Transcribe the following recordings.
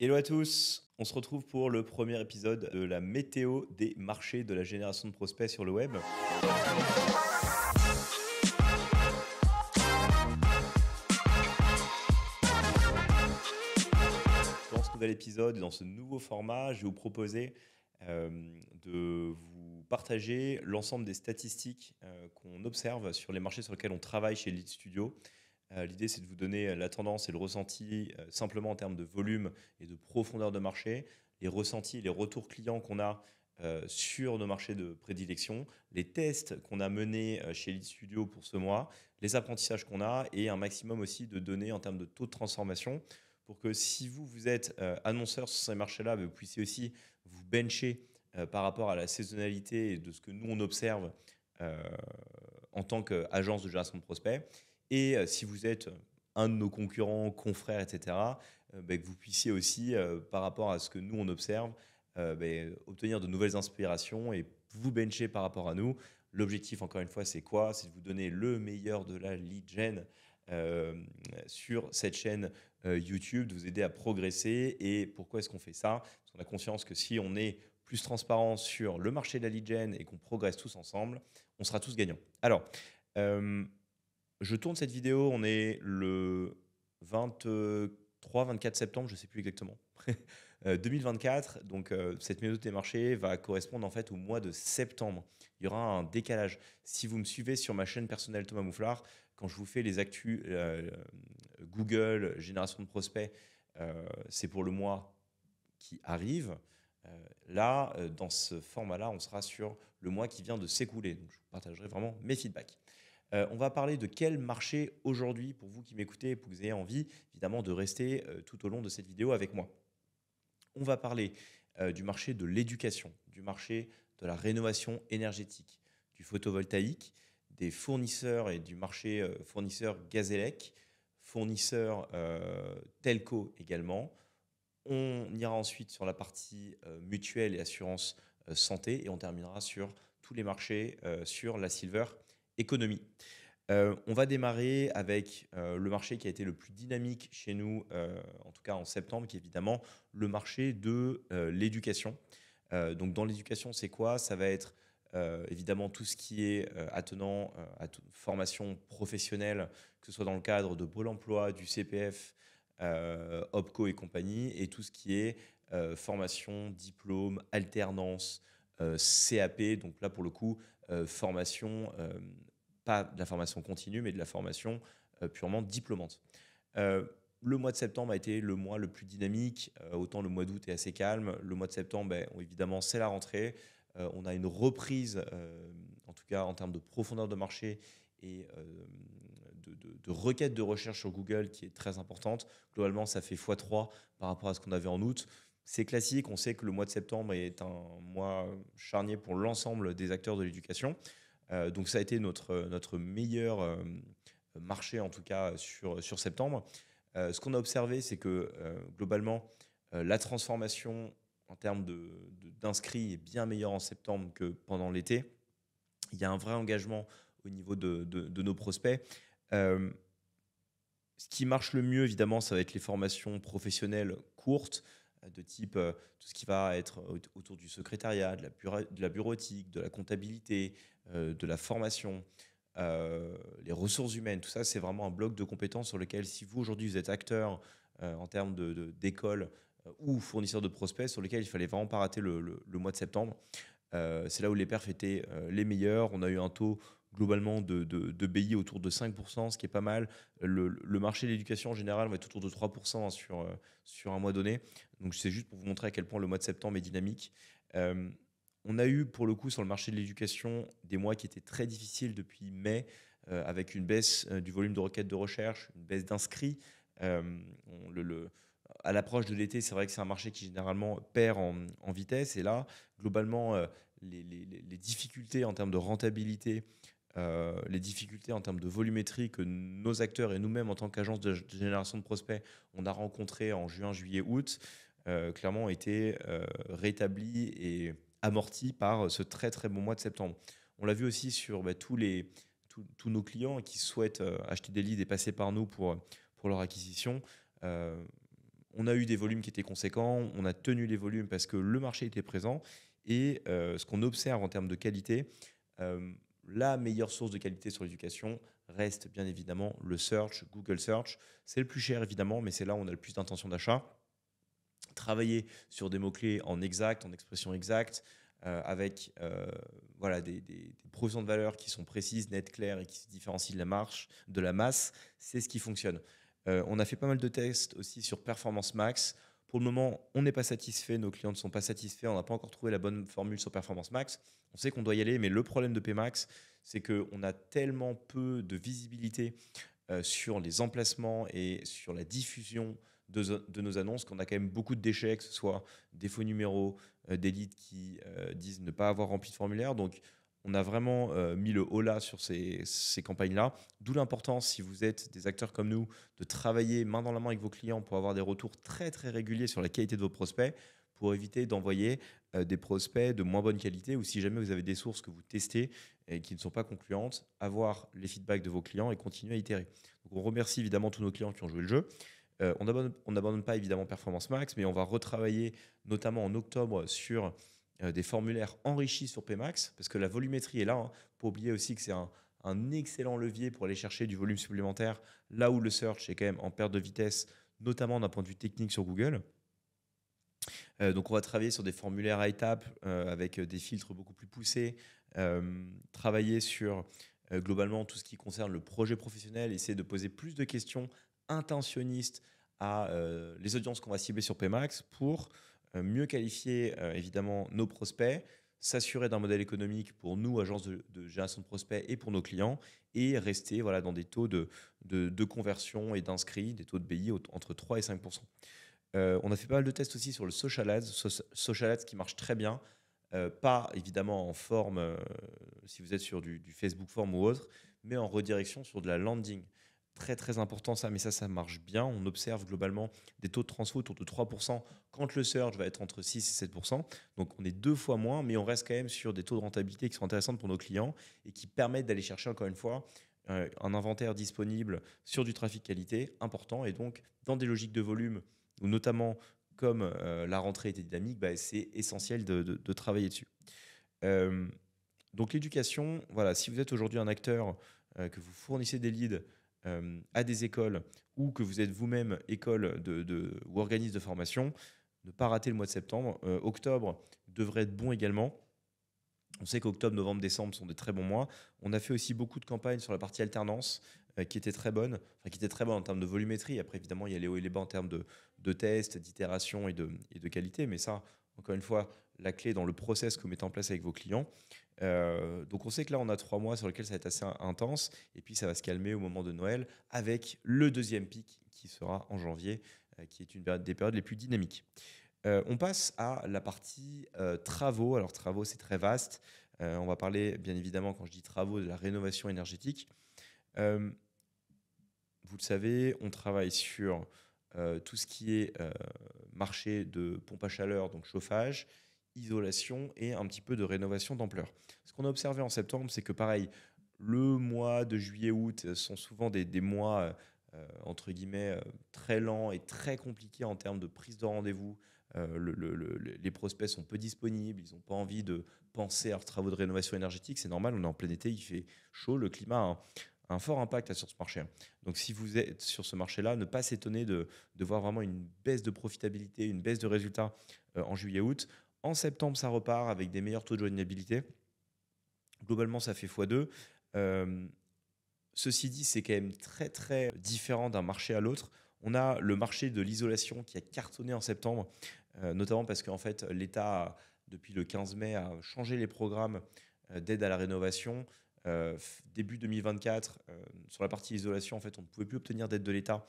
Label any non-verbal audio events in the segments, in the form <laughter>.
Hello à tous, on se retrouve pour le premier épisode de la météo des marchés de la génération de prospects sur le web. Dans ce nouvel épisode, dans ce nouveau format, je vais vous proposer euh, de vous partager l'ensemble des statistiques euh, qu'on observe sur les marchés sur lesquels on travaille chez Lead Studio. Euh, l'idée, c'est de vous donner euh, la tendance et le ressenti euh, simplement en termes de volume et de profondeur de marché, les ressentis, les retours clients qu'on a sur nos marchés de prédilection, les tests qu'on a menés chez Lead Studio pour ce mois, les apprentissages qu'on a et un maximum aussi de données en termes de taux de transformation pour que si vous, vous êtes annonceur sur ces marchés-là, bah, vous puissiez aussi vous bencher par rapport à la saisonnalité et de ce que nous, on observe en tant qu'agence de gestion de prospects et euh, si vous êtes euh, un de nos concurrents, confrères, etc., euh, bah, que vous puissiez aussi, par rapport à ce que nous on observe, bah, obtenir de nouvelles inspirations et vous bencher par rapport à nous. L'objectif, encore une fois, c'est quoi C'est de vous donner le meilleur de la lead sur cette chaîne YouTube, de vous aider à progresser. Et pourquoi est-ce qu'on fait ça Parce qu'on a conscience que si on est plus transparent sur le marché de la lead et qu'on progresse tous ensemble, on sera tous gagnants. Alors, je tourne cette vidéo, on est le 23-24 septembre, je ne sais plus exactement. 2024, <laughs> euh, donc euh, cette méthode des marchés va correspondre en fait au mois de septembre. Il y aura un décalage. Si vous me suivez sur ma chaîne personnelle Thomas Mouflard, quand je vous fais les actus euh, Google, génération de prospects, c'est pour le mois qui arrive. là, dans ce format-là, on sera sur le mois qui vient de s'écouler. Donc je partagerai vraiment mes feedbacks. Euh, on va parler de quel marché aujourd'hui, pour vous qui m'écoutez, pour que vous ayez envie, évidemment, de rester euh, tout au long de cette vidéo avec moi. On va parler euh, du marché de l'éducation, du marché de la rénovation énergétique, du photovoltaïque, des fournisseurs et du marché fournisseur Gazélec, fournisseur Telco également. On ira ensuite sur la partie mutuelle et assurance santé et on terminera sur tous les marchés sur la silver économie. Euh, on va démarrer avec euh, le marché qui a été le plus dynamique chez nous, euh, en tout cas en septembre, qui est évidemment le marché de l'éducation. donc dans l'éducation, c'est quoi Ça va être évidemment tout ce qui est attenant à toute formation professionnelle, que ce soit dans le cadre de Pôle Emploi, du CPF, OPCO et compagnie, et tout ce qui est formation, diplôme, alternance, euh, CAP, donc là pour le coup, euh, formation, euh, pas de la formation continue, mais de la formation purement diplômante. le mois de septembre a été le mois le plus dynamique, autant le mois d'août est assez calme, le mois de septembre, ben, évidemment, c'est la rentrée, on a une reprise, en tout cas en termes de profondeur de marché et de, de, de requêtes de recherche sur Google qui est très importante. Globalement, ça fait x3 par rapport à ce qu'on avait en août. C'est classique, on sait que le mois de septembre est un mois charnier pour l'ensemble des acteurs de l'éducation. Euh, donc ça a été notre, notre meilleur euh, marché, en tout cas, sur, sur septembre. Euh, ce qu'on a observé, c'est que globalement, la transformation en termes d'inscrits de, est bien meilleure en septembre que pendant l'été. Il y a un vrai engagement au niveau de, de nos prospects. ce qui marche le mieux, évidemment, ça va être les formations professionnelles courtes de type euh, tout ce qui va être autour du secrétariat, de la, de la bureautique, de la comptabilité, euh, de la formation, euh, les ressources humaines, tout ça, c'est vraiment un bloc de compétences sur lequel, si vous aujourd'hui vous êtes acteur en termes d'école de, ou fournisseur de prospects, sur lequel il fallait vraiment pas rater le, le mois de septembre. c'est là où les perfs étaient les meilleurs. On a eu un taux globalement de, de, BI autour de 5%, ce qui est pas mal. Le, marché de l'éducation en général va être autour de 3% hein, sur, euh, sur un mois donné. Donc c'est juste pour vous montrer à quel point le mois de septembre est dynamique. Euh, on a eu pour le coup sur le marché de l'éducation des mois qui étaient très difficiles depuis mai, euh, avec une baisse du volume de requêtes de recherche, une baisse d'inscrits. à l'approche de l'été, c'est vrai que c'est un marché qui généralement perd en, vitesse. Et là, globalement, les, difficultés en termes de rentabilité euh, les difficultés en termes de volumétrie que nos acteurs et nous-mêmes en tant qu'agence de génération de prospects, on a rencontré en juin, juillet, août, euh, clairement ont été euh, rétablis et amortis par ce très très bon mois de septembre. On l'a vu aussi sur bah, tous, les, tous nos clients qui souhaitent euh, acheter des leads et passer par nous pour, pour leur acquisition. on a eu des volumes qui étaient conséquents, on a tenu les volumes parce que le marché était présent et ce qu'on observe en termes de qualité, euh, la meilleure source de qualité sur l'éducation reste bien évidemment le search, Google Search. C'est le plus cher évidemment, mais c'est là où on a le plus d'intention d'achat. Travailler sur des mots-clés en exact, en expression exacte, euh, avec euh, voilà, des, des, de valeur qui sont précises, nettes, claires et qui se différencient de la, marche, de la masse, c'est ce qui fonctionne. Euh, on a fait pas mal de tests aussi sur Performance Max. Pour le moment, on n'est pas satisfait, nos clients ne sont pas satisfaits, on n'a pas encore trouvé la bonne formule sur Performance Max. On sait qu'on doit y aller, mais le problème de PMax, c'est qu'on a tellement peu de visibilité euh, sur les emplacements et sur la diffusion de, nos annonces qu'on a quand même beaucoup de déchets, que ce soit des faux numéros, euh, des leads qui euh, disent ne pas avoir rempli de formulaire. Donc, on a vraiment euh, mis le haut sur ces, campagnes-là. D'où l'importance, si vous êtes des acteurs comme nous, de travailler main dans la main avec vos clients pour avoir des retours très très réguliers sur la qualité de vos prospects, pour éviter d'envoyer euh, des prospects de moins bonne qualité ou si jamais vous avez des sources que vous testez et qui ne sont pas concluantes, avoir les feedbacks de vos clients et continuer à itérer. Donc on remercie évidemment tous nos clients qui ont joué le jeu. Euh, on n'abandonne pas évidemment Performance Max, mais on va retravailler notamment en octobre sur euh, des formulaires enrichis sur PMAX parce que la volumétrie est là. Pour hein. oublier aussi que c'est un, excellent levier pour aller chercher du volume supplémentaire là où le search est quand même en perte de vitesse, notamment d'un point de vue technique sur Google. Euh, donc on va travailler sur des formulaires à étapes euh, avec des filtres beaucoup plus poussés, travailler sur globalement tout ce qui concerne le projet professionnel, essayer de poser plus de questions intentionnistes à les audiences qu'on va cibler sur PMAX pour euh, mieux qualifier euh, évidemment nos prospects, s'assurer d'un modèle économique pour nous, agences de, génération de prospects, et pour nos clients, et rester voilà, dans des taux de, de, conversion et d'inscrits, des taux de BI entre 3 et 5 euh, On a fait pas mal de tests aussi sur le social ads, social ads qui marche très bien, pas évidemment en forme, si vous êtes sur du, du, Facebook form ou autre, mais en redirection sur de la landing très très important ça, mais ça ça marche bien. On observe globalement des taux de transfo autour de 3% quand le surge va être entre 6 et 7%. Donc on est deux fois moins, mais on reste quand même sur des taux de rentabilité qui sont intéressants pour nos clients et qui permettent d'aller chercher encore une fois euh, un inventaire disponible sur du trafic qualité important et donc dans des logiques de volume ou notamment comme euh, la rentrée était dynamique, bah, c'est essentiel de, travailler dessus. Euh, donc l'éducation, voilà, si vous êtes aujourd'hui un acteur que vous fournissez des leads, euh, à des écoles ou que vous êtes vous-même école de, ou organisme de formation, ne pas rater le mois de septembre. Euh, octobre devrait être bon également. On sait qu'octobre, novembre, décembre sont des très bons mois. On a fait aussi beaucoup de campagnes sur la partie alternance euh, qui était très bonne, qui était très bonne en termes de volumétrie. Après, évidemment, il y a les hauts et les bas en termes de, tests, d'itération et de, et de qualité, mais ça, encore une fois, la clé dans le process que vous mettez en place avec vos clients. Euh, donc on sait que là, on a trois mois sur lesquels ça va être assez intense, et puis ça va se calmer au moment de Noël avec le deuxième pic qui sera en janvier, euh, qui est une des périodes les plus dynamiques. Euh, on passe à la partie travaux. Alors travaux, c'est très vaste. on va parler, bien évidemment, quand je dis travaux, de la rénovation énergétique. vous le savez, on travaille sur euh, tout ce qui est euh, marché de pompe à chaleur, donc chauffage, isolation et un petit peu de rénovation d'ampleur. Ce qu'on a observé en septembre, c'est que pareil, le mois de juillet-août sont souvent des, mois, euh, entre guillemets, très lents et très compliqués en termes de prise de rendez-vous. les prospects sont peu disponibles, ils n'ont pas envie de penser à leurs travaux de rénovation énergétique. C'est normal, on est en plein été, il fait chaud, le climat hein un fort impact sur ce marché. Donc si vous êtes sur ce marché-là, ne pas s'étonner de, voir vraiment une baisse de profitabilité, une baisse de résultats euh, en juillet-août. En septembre, ça repart avec des meilleurs taux de joignabilité. Globalement, ça fait x2. Euh, ceci dit, c'est quand même très très différent d'un marché à l'autre. On a le marché de l'isolation qui a cartonné en septembre, euh, notamment parce que fait l'État, depuis le 15 mai, a changé les programmes d'aide à la rénovation euh, début 2024, euh, sur la partie isolation, en fait, on ne pouvait plus obtenir d'aide de l'État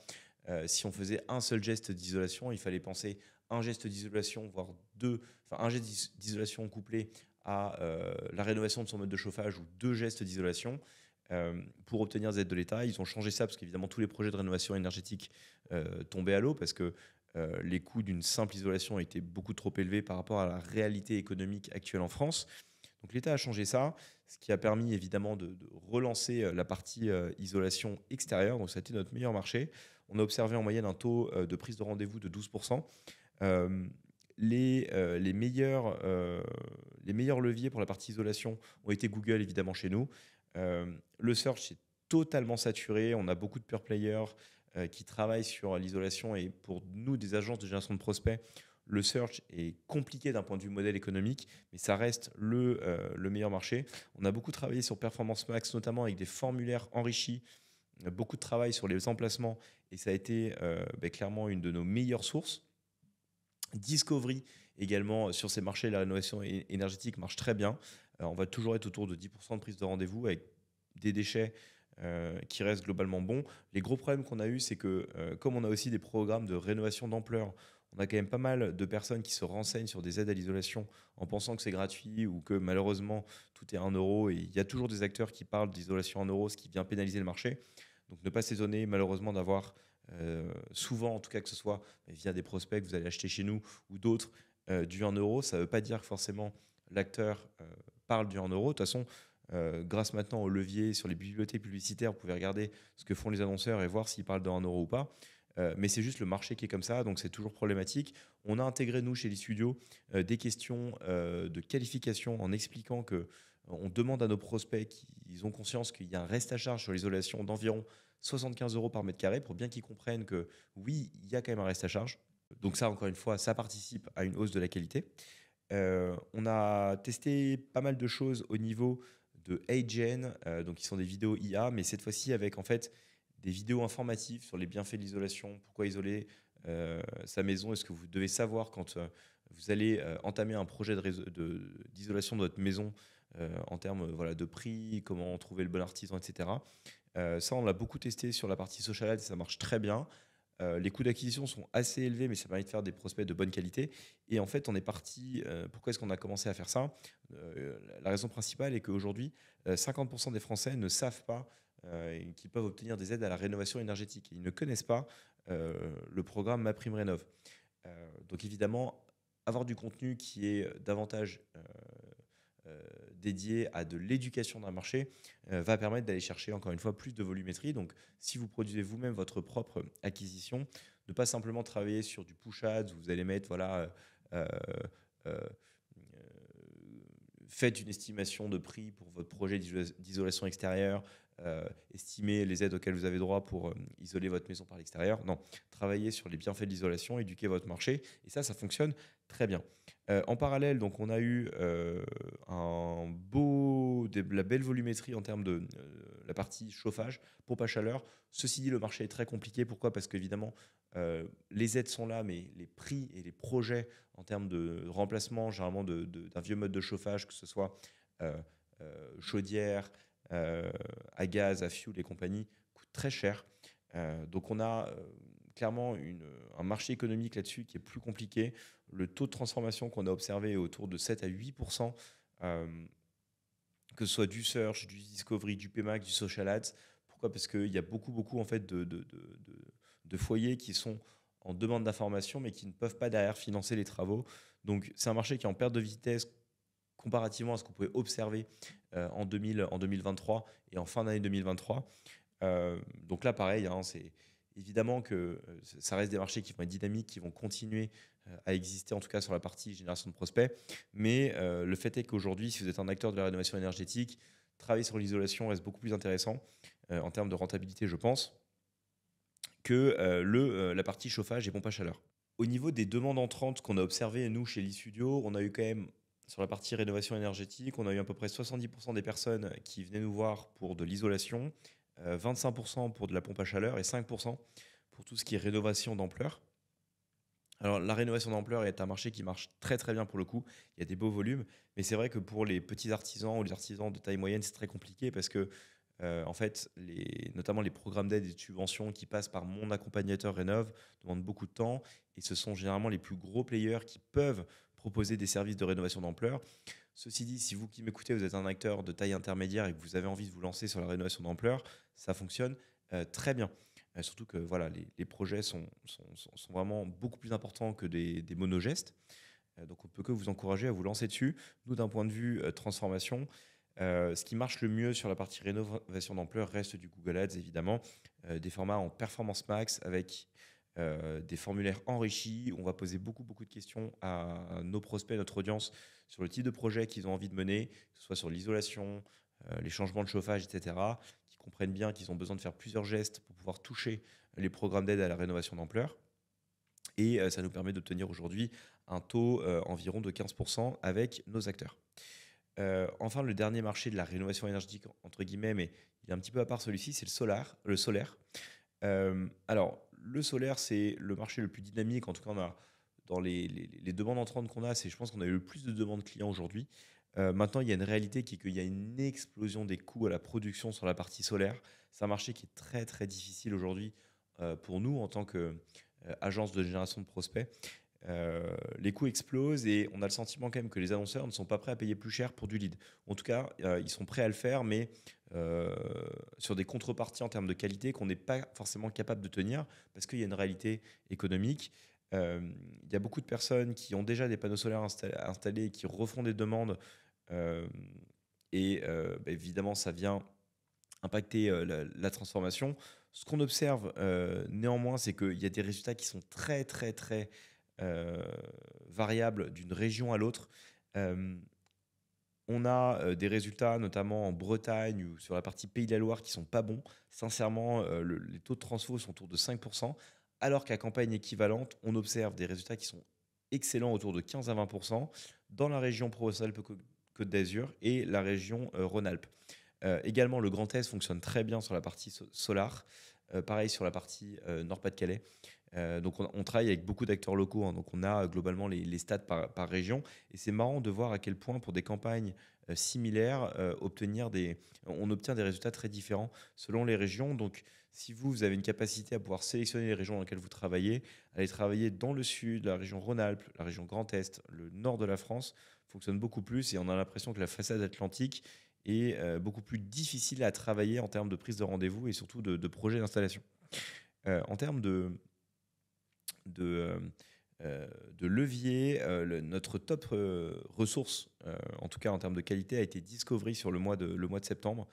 euh, si on faisait un seul geste d'isolation. Il fallait penser un geste d'isolation, voire deux, enfin un geste d'isolation couplé à la rénovation de son mode de chauffage ou deux gestes d'isolation. pour obtenir des aides de l'État. Ils ont changé ça parce qu'évidemment tous les projets de rénovation énergétique tombaient à l'eau parce que les coûts d'une simple isolation étaient beaucoup trop élevés par rapport à la réalité économique actuelle en France. Donc l'État a changé ça, ce qui a permis évidemment de, relancer euh, la partie euh, isolation extérieure. Donc ça a notre meilleur marché. On a observé en moyenne un taux euh, de prise de rendez-vous de 12%. Les, meilleurs, les meilleurs leviers pour la partie isolation ont été Google, évidemment, chez nous. le search, est totalement saturé. On a beaucoup de pure players qui travaillent sur l'isolation. Et pour nous, des agences de génération de prospects, le search est compliqué d'un point de vue modèle économique, mais ça reste euh, le, meilleur marché. On a beaucoup travaillé sur Performance Max, notamment avec des formulaires enrichis, beaucoup de travail sur les emplacements, et ça a été euh, ben, clairement une de nos meilleures sources. Discovery également euh, sur ces marchés, la rénovation énergétique marche très bien. on va toujours être autour de 10% de prise de rendez-vous avec des déchets qui restent globalement bons. Les gros problèmes qu'on a eu, c'est que comme on a aussi des programmes de rénovation d'ampleur on a quand même pas mal de personnes qui se renseignent sur des aides à l'isolation en pensant que c'est gratuit ou que malheureusement tout est 1 euro. Et il y a toujours des acteurs qui parlent d'isolation en euros, ce qui vient pénaliser le marché. Donc ne pas s'étonner malheureusement d'avoir euh, souvent, en tout cas que ce soit bah, via des prospects que vous allez acheter chez nous ou d'autres, euh, du 1 euro. Ça ne veut pas dire que forcément l'acteur euh, parle du 1 euro. De toute façon, grâce maintenant au levier sur les bibliothèques publicitaires, vous pouvez regarder ce que font les annonceurs et voir s'ils parlent de 1 euro ou pas. Euh, mais c'est juste le marché qui est comme ça, donc c'est toujours problématique. On a intégré, nous, chez les studios, euh, des questions euh, de qualification en expliquant que on demande à nos prospects qu'ils ont conscience qu'il y a un reste à charge sur l'isolation d'environ 75 euros par mètre carré pour bien qu'ils comprennent que oui, il y a quand même un reste à charge. Donc ça, encore une fois, ça participe à une hausse de la qualité. on a testé pas mal de choses au niveau de 8gen, donc qui sont des vidéos IA, mais cette fois-ci avec en fait des vidéos informatives sur les bienfaits de l'isolation, pourquoi isoler euh, sa maison, est-ce que vous devez savoir quand euh, vous allez euh, entamer un projet d'isolation de, de, votre maison en termes voilà, de prix, comment trouver le bon artisan, etc. ça, on l'a beaucoup testé sur la partie social ça marche très bien. les coûts d'acquisition sont assez élevés, mais ça permet de faire des prospects de bonne qualité. Et en fait, on est parti. pourquoi est-ce qu'on a commencé à faire ça La raison principale est qu'aujourd'hui, 50% des Français ne savent pas euh, et qui peuvent obtenir des aides à la rénovation énergétique. ils ne connaissent pas euh, le programme MaPrimeRénov'. Prime euh, donc évidemment, avoir du contenu qui est davantage dédié à de l'éducation d'un marché va permettre d'aller chercher encore une fois plus de volumétrie. Donc, si vous produisez vous-même votre propre acquisition, ne pas simplement travailler sur du push ads où vous allez mettre voilà. faites une estimation de prix pour votre projet d'isolation extérieure, euh, estimer les aides auxquelles vous avez droit pour euh, isoler votre maison par l'extérieur. Non, travailler sur les bienfaits de l'isolation, éduquer votre marché, et ça, ça fonctionne très bien. Euh, en parallèle, donc, on a eu un beau, la belle volumétrie en termes de la partie chauffage, pour pas chaleur. Ceci dit, le marché est très compliqué. Pourquoi Parce qu'évidemment, les aides sont là, mais les prix et les projets en termes de remplacement, généralement d'un vieux mode de chauffage, que ce soit chaudière, euh, à gaz, à fuel et compagnie coûtent très cher. Euh, donc on a euh, clairement un marché économique là-dessus qui est plus compliqué. Le taux de transformation qu'on a observé est autour de 7 à 8 que ce soit du search, du discovery, du PMAC, du social ads. Pourquoi Parce qu'il y a beaucoup, beaucoup en fait de, de, de foyers qui sont en demande d'information, mais qui ne peuvent pas derrière financer les travaux. Donc c'est un marché qui est en perte de vitesse comparativement à ce qu'on pouvait observer euh, en, 2000, en 2023 et en fin d'année 2023. Euh, donc là, pareil, hein, c'est évidemment que euh, ça reste des marchés qui vont être dynamiques, qui vont continuer à exister, en tout cas sur la partie génération de prospects. Mais le fait est qu'aujourd'hui, si vous êtes un acteur de la rénovation énergétique, travailler sur l'isolation reste beaucoup plus intéressant en termes de rentabilité, je pense, que le, la partie chauffage et pompe à chaleur. Au niveau des demandes entrantes qu'on a observées, nous, chez l'E-Studio, on a eu quand même sur la partie rénovation énergétique, on a eu à peu près 70% des personnes qui venaient nous voir pour de l'isolation, 25% euh, pour de la pompe à chaleur et 5% pour tout ce qui est rénovation d'ampleur. Alors la rénovation d'ampleur est un marché qui marche très très bien pour le coup, il y a des beaux volumes, mais c'est vrai que pour les petits artisans ou les artisans de taille moyenne, c'est très compliqué parce que euh, en fait, notamment les programmes d'aide et de subventions qui passent par mon accompagnateur Rénov demandent beaucoup de temps et ce sont généralement les plus gros players qui peuvent proposer des services de rénovation d'ampleur. Ceci dit, si vous qui m'écoutez, vous êtes un acteur de taille intermédiaire et que vous avez envie de vous lancer sur la rénovation d'ampleur, ça fonctionne euh, très bien. Euh, surtout que voilà, les, projets sont, sont, vraiment beaucoup plus importants que des, monogestes. Euh, donc on peut que vous encourager à vous lancer dessus. Nous, d'un point de vue transformation, ce qui marche le mieux sur la partie rénovation d'ampleur reste du Google Ads, évidemment. des formats en performance max avec euh, des formulaires enrichis. On va poser beaucoup, beaucoup de questions à nos prospects, notre audience, sur le type de projet qu'ils ont envie de mener, que ce soit sur l'isolation, euh, les changements de chauffage, etc., qui comprennent bien qu'ils ont besoin de faire plusieurs gestes pour pouvoir toucher les programmes d'aide à la rénovation d'ampleur. Et euh, ça nous permet d'obtenir aujourd'hui un taux environ de 15% avec nos acteurs. enfin, le dernier marché de la rénovation énergétique, entre guillemets, mais il est un petit peu à part celui-ci, c'est le, le solaire. alors, le solaire, c'est le marché le plus dynamique. En tout cas, on a, dans les, demandes entrantes qu'on a, c'est je pense qu'on a eu le plus de demandes clients aujourd'hui. Euh, maintenant, il y a une réalité qui est qu'il y a une explosion des coûts à la production sur la partie solaire. C'est un marché qui est très très difficile aujourd'hui euh, pour nous en tant qu'agence euh, de génération de prospects. Euh, les coûts explosent et on a le sentiment quand même que les annonceurs ne sont pas prêts à payer plus cher pour du lead. En tout cas, euh, ils sont prêts à le faire, mais euh, sur des contreparties en termes de qualité qu'on n'est pas forcément capable de tenir parce qu'il y a une réalité économique. Il y a beaucoup de personnes qui ont déjà des panneaux solaires installés, qui refont des demandes. et bah, évidemment, ça vient impacter la, la, transformation. Ce qu'on observe néanmoins, c'est qu'il y a des résultats qui sont très, très, très euh, variable d'une région à l'autre. Euh, on a euh, des résultats, notamment en Bretagne ou sur la partie Pays de la Loire, qui sont pas bons. Sincèrement, les taux de transfo sont autour de 5%, alors qu'à campagne équivalente, on observe des résultats qui sont excellents autour de 15 à 20% dans la région Provence-Alpes-Côte d'Azur et la région Rhône-Alpes. également, le Grand Est fonctionne très bien sur la partie solaire, solar, pareil sur la partie Nord-Pas-de-Calais. Euh, donc on, travaille avec beaucoup d'acteurs locaux, hein. donc on a euh, globalement les, stades stats par, région. Et c'est marrant de voir à quel point pour des campagnes euh, similaires, obtenir des, on obtient des résultats très différents selon les régions. Donc si vous, vous avez une capacité à pouvoir sélectionner les régions dans lesquelles vous travaillez, aller travailler dans le sud, la région Rhône-Alpes, la région Grand Est, le nord de la France, fonctionne beaucoup plus et on a l'impression que la façade atlantique est beaucoup plus difficile à travailler en termes de prise de rendez-vous et surtout de, projets d'installation. en termes de, de, euh, euh, de levier. Euh, notre top ressource, en tout cas en termes de qualité, a été Discovery sur le mois de, le mois de septembre.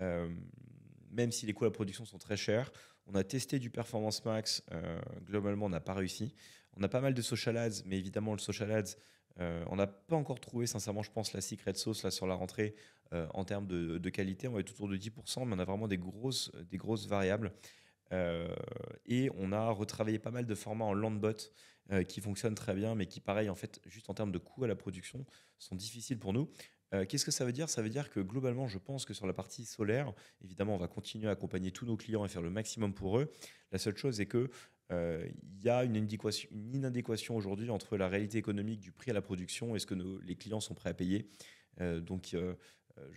même si les coûts à la production sont très chers, on a testé du Performance Max. globalement, on n'a pas réussi. On a pas mal de social ads, mais évidemment, le social ads, on n'a pas encore trouvé, sincèrement, je pense, la secret sauce là, sur la rentrée en termes de, qualité. On est autour de 10%, mais on a vraiment des grosses, des grosses variables. Euh, et on a retravaillé pas mal de formats en landbot euh, qui fonctionnent très bien, mais qui, pareil, en fait, juste en termes de coût à la production, sont difficiles pour nous. Euh, qu'est-ce que ça veut dire Ça veut dire que globalement, je pense que sur la partie solaire, évidemment, on va continuer à accompagner tous nos clients et faire le maximum pour eux. La seule chose est que il y a une, inadéquation, inadéquation aujourd'hui entre la réalité économique du prix à la production et ce que nos, les clients sont prêts à payer. donc,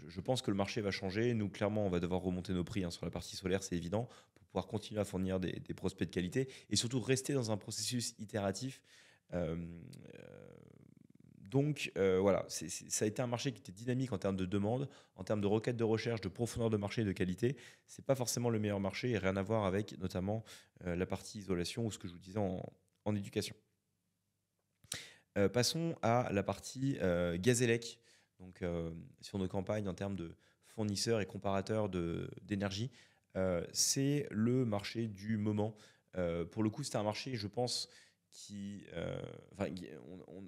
je pense que le marché va changer. Nous, clairement, on va devoir remonter nos prix hein, sur la partie solaire, c'est évident pouvoir continuer à fournir des, prospects de qualité et surtout rester dans un processus itératif. Euh, euh, donc euh, voilà, ça a été un marché qui était dynamique en termes de demande, en termes de requêtes de recherche, de profondeur de marché et de qualité. Ce n'est pas forcément le meilleur marché et rien à voir avec notamment la partie isolation ou ce que je vous disais en, éducation. passons à la partie Gazélec, donc sur nos campagnes en termes de fournisseurs et comparateurs d'énergie. Euh, c'est le marché du moment. Euh, pour le coup, c'est un marché, je pense, qui, euh,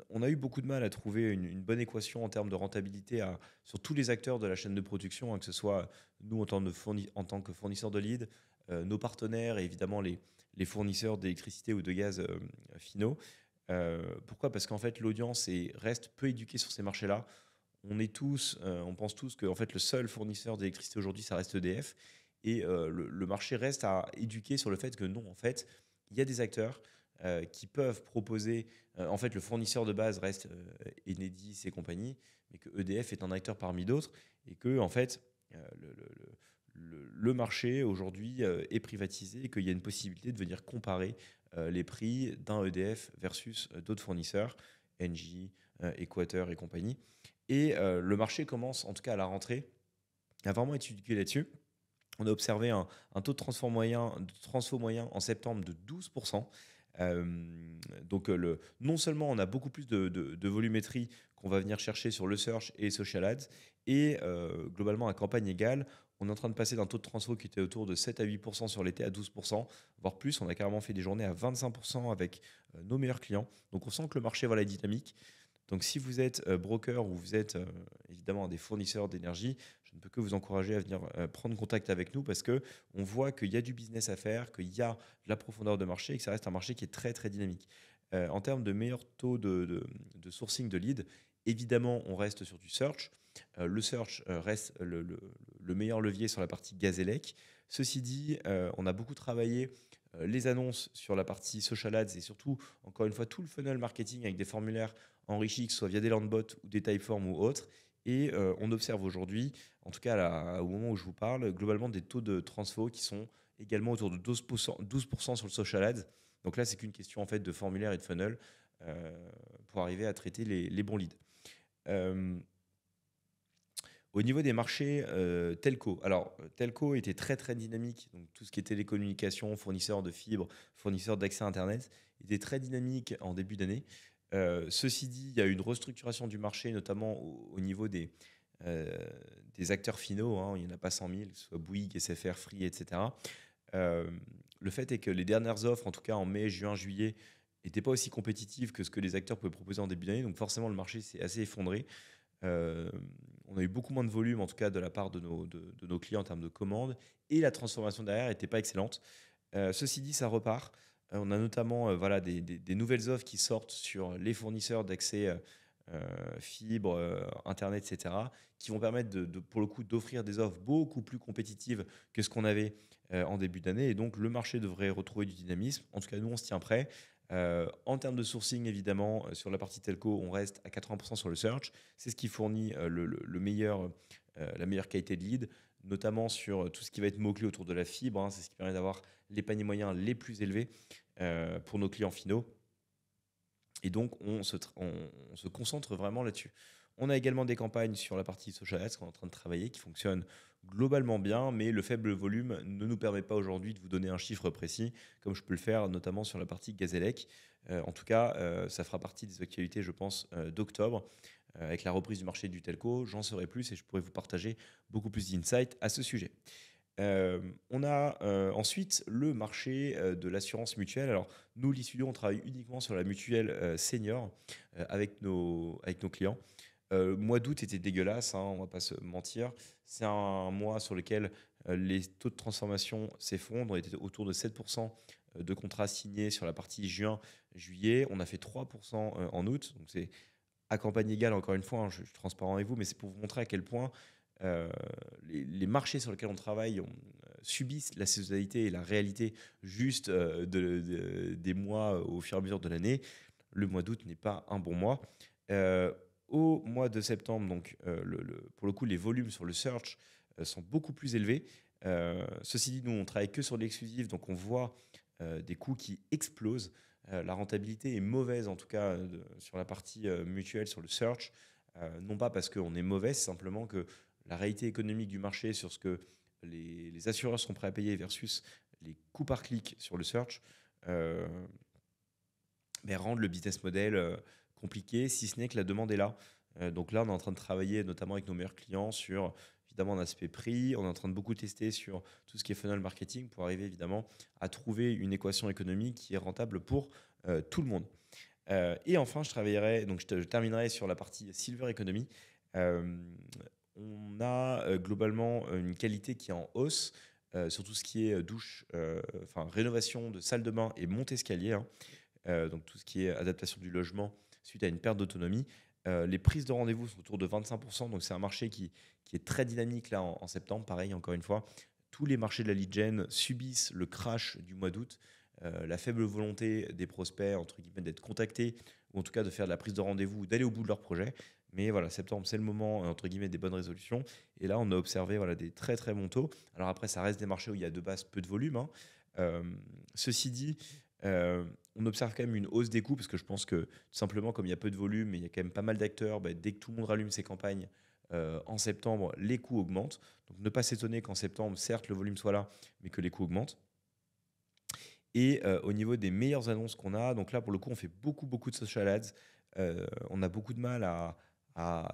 on, a eu beaucoup de mal à trouver une, bonne équation en termes de rentabilité sur tous les acteurs de la chaîne de production, hein, que ce soit nous en tant, de en tant que fournisseurs de lead, nos partenaires et évidemment les, fournisseurs d'électricité ou de gaz finaux. pourquoi Parce qu'en fait, l'audience reste peu éduquée sur ces marchés-là. On est tous, on pense tous que fait, le seul fournisseur d'électricité aujourd'hui, ça reste EDF. Et euh, le, marché reste à éduquer sur le fait que non, en fait, il y a des acteurs euh, qui peuvent proposer. Euh, en fait, le fournisseur de base reste Enedis et compagnie, mais que EDF est un acteur parmi d'autres et que, en fait, le, marché aujourd'hui est privatisé et qu'il y a une possibilité de venir comparer les prix d'un EDF versus d'autres fournisseurs, Engie, Equator et compagnie. Et le marché commence, en tout cas à la rentrée, à vraiment être là-dessus. On a observé un, taux de transfert moyen, en septembre de 12%. Euh, donc non seulement on a beaucoup plus de, volumétrie qu'on va venir chercher sur le search et social ads, et euh, globalement à campagne égale, on est en train de passer d'un taux de transfert qui était autour de 7 à 8% sur l'été à 12%, voire plus. On a carrément fait des journées à 25% avec euh, nos meilleurs clients. Donc on sent que le marché voilà, est dynamique. Donc si vous êtes broker ou vous êtes évidemment des fournisseurs d'énergie, je ne peux que vous encourager à venir euh, prendre contact avec nous parce que on voit qu'il y a du business à faire, qu'il y a de la profondeur de marché et que ça reste un marché qui est très très dynamique. Euh, en termes de meilleur taux de, sourcing de lead, évidemment, on reste sur du search. Euh, le search reste le, meilleur levier sur la partie Gazellec. Ceci dit, on a beaucoup travaillé les annonces sur la partie social ads et surtout, encore une fois, tout le funnel marketing avec des formulaires enrichis, que ce soit via des landbots ou des typeforms ou autres. Et euh, on observe aujourd'hui, en tout cas au moment où je vous parle, globalement des taux de transfo qui sont également autour de 12%, sur le social ads. Donc là, c'est qu'une question en fait de formulaire et de funnel euh, pour arriver à traiter les, bons leads. Euh, au niveau des marchés telco, alors telco était très très dynamique, donc tout ce qui est télécommunications, fournisseurs de fibres, fournisseurs d'accès Internet, était très dynamique en début d'année. Euh, ceci dit, il y a eu une restructuration du marché, notamment au, niveau des, euh, des acteurs finaux. Hein. il n'y en a pas 100 000, que ce soit Bouygues, SFR, Free, etc. Euh, le fait est que les dernières offres, en tout cas en mai, juin, juillet, n'étaient pas aussi compétitives que ce que les acteurs pouvaient proposer en début d'année. Donc forcément, le marché s'est assez effondré. on a eu beaucoup moins de volume, en tout cas de la part de nos, de, nos clients en termes de commandes, et la transformation derrière n'était pas excellente. ceci dit, ça repart. Euh, on a notamment euh, voilà, des, nouvelles offres qui sortent sur les fournisseurs d'accès euh, fibre, Internet, etc., qui vont permettre, de, pour le coup, d'offrir des offres beaucoup plus compétitives que ce qu'on avait en début d'année. Et donc, le marché devrait retrouver du dynamisme. En tout cas, nous, on se tient prêt. en termes de sourcing, évidemment, sur la partie telco, on reste à 80% sur le search. C'est ce qui fournit le, meilleur, la meilleure qualité de lead, notamment sur tout ce qui va être mot-clé autour de la fibre. Hein. C'est ce qui permet d'avoir les paniers moyens les plus élevés euh, pour nos clients finaux. Et donc, on se, concentre vraiment là-dessus. On a également des campagnes sur la partie social qu'on est en train de travailler qui fonctionnent globalement bien, mais le faible volume ne nous permet pas aujourd'hui de vous donner un chiffre précis, comme je peux le faire notamment sur la partie Gazellec. Euh, en tout cas, euh, ça fera partie des actualités, je pense, d'octobre. avec la reprise du marché du telco, j'en saurai plus et je pourrai vous partager beaucoup plus d'insights à ce sujet. Euh, on a euh, ensuite le marché euh, de l'assurance mutuelle. Alors, nous, l'Istudio, on travaille uniquement sur la mutuelle senior avec, nos, clients. mois d'août était dégueulasse, on hein, on va pas se mentir. C'est un, mois sur lequel les taux de transformation s'effondrent. On était autour de 7% de contrats signés sur la partie juin-juillet. On a fait 3% en août. Donc, c'est à campagne égale, encore une fois, hein, je, je suis transparent avec vous, mais c'est pour vous montrer à quel point euh, les, marchés sur lesquels on travaille on, euh, subissent la saisonnalité et la réalité juste euh, de, des mois au fur et à mesure de l'année. Le mois d'août n'est pas un bon mois. au mois de septembre, donc, le, pour le coup, les volumes sur le search sont beaucoup plus élevés. ceci dit, nous, on travaille que sur l'exclusif, donc on voit des coûts qui explosent. la rentabilité est mauvaise, en tout cas, sur la partie mutuelle, sur le search. non pas parce qu'on est mauvais, simplement que la réalité économique du marché, sur ce que les, assureurs sont prêts à payer versus les coûts par clic sur le search, euh, mais rendent le business model euh, compliqué, si ce n'est que la demande est là. Euh, donc là, on est en train de travailler notamment avec nos meilleurs clients sur évidemment un aspect prix. On est en train de beaucoup tester sur tout ce qui est funnel marketing pour arriver évidemment à trouver une équation économique qui est rentable pour tout le monde. et enfin, je travaillerai, donc je, terminerai sur la partie Silver Economy on a euh, globalement euh, une qualité qui est en hausse, euh, sur tout ce qui est douche, enfin rénovation de salle de bain et monte escalier, hein. donc tout ce qui est adaptation du logement suite à une perte d'autonomie. les prises de rendez-vous sont autour de 25%, donc c'est un marché qui, est très dynamique là en, septembre. Pareil, encore une fois, tous les marchés de la lead subissent le crash du mois d'août. Euh, la faible volonté des prospects, entre guillemets, d'être contactés, ou en tout cas de faire de la prise de rendez-vous, d'aller au bout de leur projet. Mais voilà, septembre, c'est le moment, euh, entre guillemets, des bonnes résolutions. Et là, on a observé voilà, des très très bons taux. Alors après, ça reste des marchés où il y a de base peu de volume. Hein. Euh, ceci dit, on observe quand même une hausse des coûts, parce que je pense que tout simplement, comme il y a peu de volume et il y a quand même pas mal d'acteurs, bah, dès que tout le monde rallume ses campagnes en septembre, les coûts augmentent. Donc ne pas s'étonner qu'en septembre, certes, le volume soit là, mais que les coûts augmentent. Et euh, au niveau des meilleures annonces qu'on a, donc là pour le coup on fait beaucoup beaucoup de social ads. Euh, on a beaucoup de mal à,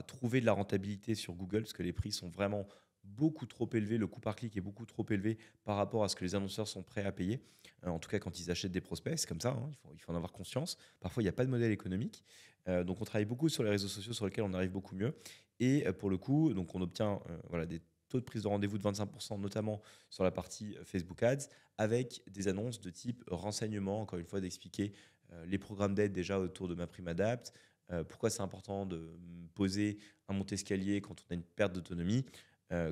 trouver de la rentabilité sur Google parce que les prix sont vraiment beaucoup trop élevés, le coût par clic est beaucoup trop élevé par rapport à ce que les annonceurs sont prêts à payer. Euh, en tout cas quand ils achètent des prospects, c'est comme ça, hein, il, faut, il, faut, en avoir conscience. Parfois il n'y a pas de modèle économique. donc on travaille beaucoup sur les réseaux sociaux sur lesquels on arrive beaucoup mieux. Et pour le coup, donc on obtient voilà, des de prise de rendez-vous de 25%, notamment sur la partie euh, Facebook Ads, avec des annonces de type renseignement, encore une fois, d'expliquer euh, les programmes d'aide déjà autour de ma prime adapt, euh, pourquoi c'est important de poser un monte-escalier quand on a une perte d'autonomie,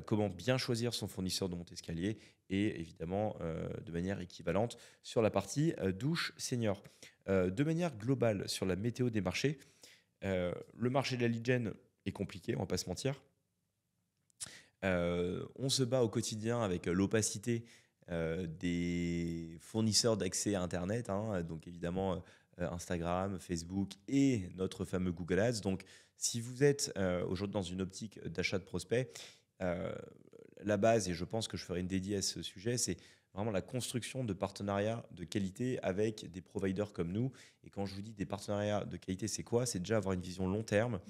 comment bien choisir son fournisseur de monte-escalier et évidemment de manière équivalente sur la partie douche senior. de manière globale sur la météo des marchés, le marché de la lead est compliqué, on ne va pas se mentir. Euh, on se bat au quotidien avec euh, l'opacité euh, des fournisseurs d'accès à Internet, hein, donc évidemment Instagram, Facebook et notre fameux Google Ads. Donc si vous êtes aujourd'hui dans une optique d'achat de prospects, la base, et je pense que je ferai une dédiée à ce sujet, c'est vraiment la construction de partenariats de qualité avec des providers comme nous. Et quand je vous dis des partenariats de qualité, c'est quoi C'est déjà avoir une vision long terme.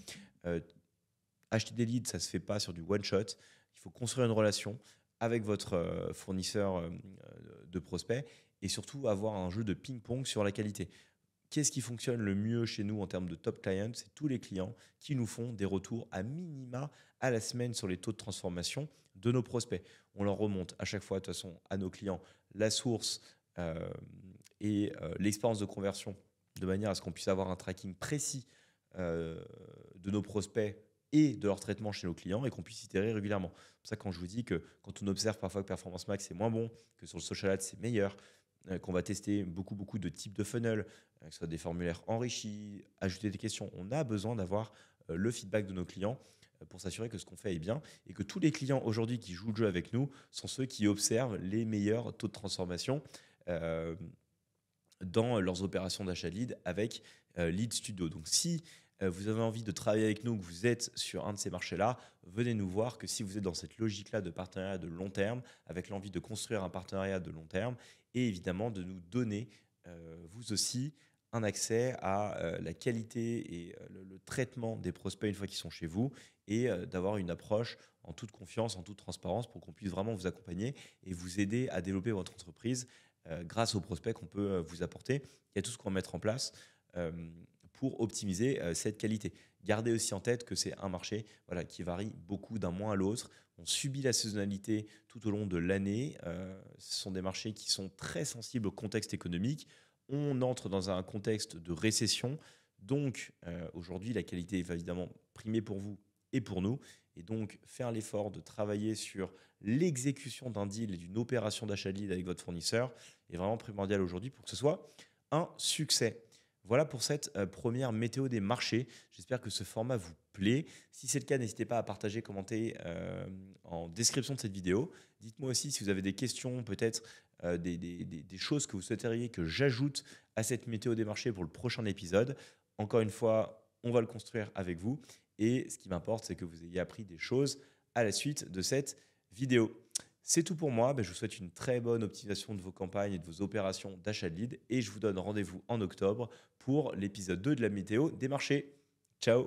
acheter des leads, ça ne se fait pas sur du one-shot. Il faut construire une relation avec votre euh, fournisseur euh, euh, de prospects et surtout avoir un jeu de ping-pong sur la qualité. Qu'est-ce qui fonctionne le mieux chez nous en termes de top client C'est tous les clients qui nous font des retours à minima à la semaine sur les taux de transformation de nos prospects. On leur remonte à chaque fois, de toute façon, à nos clients la source et l'expérience de conversion de manière à ce qu'on puisse avoir un tracking précis de nos prospects et de leur traitement chez nos clients et qu'on puisse itérer régulièrement. C'est pour ça que quand je vous dis que quand on observe parfois que Performance Max est moins bon, que sur le social ad c'est meilleur, euh, qu'on va tester beaucoup beaucoup de types de funnels, euh, que ce soit des formulaires enrichis, ajouter des questions, on a besoin d'avoir euh, le feedback de nos clients pour s'assurer que ce qu'on fait est bien et que tous les clients aujourd'hui qui jouent le jeu avec nous sont ceux qui observent les meilleurs taux de transformation dans leurs opérations d'achat lead avec Lead Studio. Donc si euh, vous avez envie de travailler avec nous, que vous êtes sur un de ces marchés-là, venez nous voir que si vous êtes dans cette logique-là de partenariat de long terme, avec l'envie de construire un partenariat de long terme, et évidemment de nous donner, euh, vous aussi, un accès à euh, la qualité et le, traitement des prospects une fois qu'ils sont chez vous, et d'avoir une approche en toute confiance, en toute transparence, pour qu'on puisse vraiment vous accompagner et vous aider à développer votre entreprise grâce aux prospects qu'on peut vous apporter. Il y a tout ce qu'on va mettre en place pour optimiser euh, cette qualité. Gardez aussi en tête que c'est un marché voilà, qui varie beaucoup d'un mois à l'autre. On subit la saisonnalité tout au long de l'année. Euh, ce sont des marchés qui sont très sensibles au contexte économique. On entre dans un contexte de récession. Donc euh, aujourd'hui, la qualité est évidemment primée pour vous et pour nous. Et donc faire l'effort de travailler sur l'exécution d'un deal et d'une opération d'achat de lead avec votre fournisseur est vraiment primordial aujourd'hui pour que ce soit un succès. Voilà pour cette euh, première météo des marchés. J'espère que ce format vous plaît. Si c'est le cas, n'hésitez pas à partager, commenter euh, en description de cette vidéo. Dites-moi aussi si vous avez des questions, peut-être euh, des, choses que vous souhaiteriez que j'ajoute à cette météo des marchés pour le prochain épisode. Encore une fois, on va le construire avec vous. Et ce qui m'importe, c'est que vous ayez appris des choses à la suite de cette vidéo. C'est tout pour moi. Ben, je vous souhaite une très bonne optimisation de vos campagnes et de vos opérations d'achat de Et je vous donne rendez-vous en octobre pour l'épisode 2 de la météo des marchés. Ciao